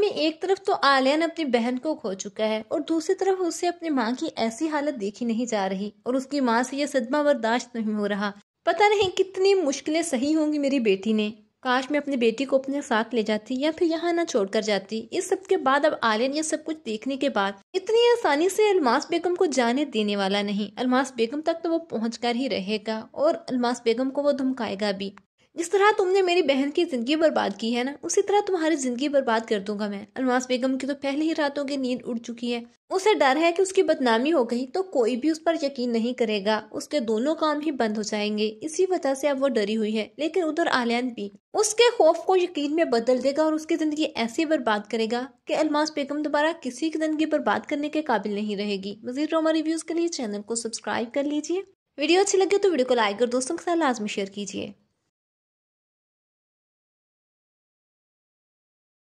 में एक तरफ तो आलियान अपनी बहन को खो चुका है और दूसरी तरफ उसे अपनी माँ की ऐसी हालत देखी नहीं जा रही और उसकी माँ से यह सदमा बर्दाश्त नहीं हो रहा पता नहीं कितनी मुश्किलें सही होंगी मेरी बेटी ने काश मैं अपनी बेटी को अपने साथ ले जाती या फिर यहाँ ना छोड़कर जाती इस सब के बाद अब आलियन ये सब कुछ देखने के बाद इतनी आसानी से अलमास बेगम को जाने देने वाला नहीं अलमास बेगम तक तो वो पहुँच ही रहेगा और अलमास बेगम को वो धमकाएगा भी जिस तरह तुमने मेरी बहन की ज़िंदगी बर्बाद की है ना उसी तरह तुम्हारी ज़िंदगी बर्बाद कर दूंगा मैं अलमास बेगम की तो पहले ही रातों की नींद उड़ चुकी है उसे डर है कि उसकी बदनामी हो गई तो कोई भी उस पर यकीन नहीं करेगा उसके दोनों काम ही बंद हो जाएंगे इसी वजह से अब वो डरी हुई है लेकिन उधर आलियान भी उसके खौफ को यकीन में बदल देगा और उसकी ज़िंदगी ऐसी बर्बाद करेगा कि अलमास बेगम दोबारा किसी की ज़िंदगी बर्बाद करने के काबिल नहीं रहेगी मजीद रोमा रिव्यूज़ के लिए चैनल को सब्सक्राइब कर लीजिए वीडियो अच्छी लगे तो वीडियो को लाइक और दोस्तों के साथ लाजमी शेयर कीजिए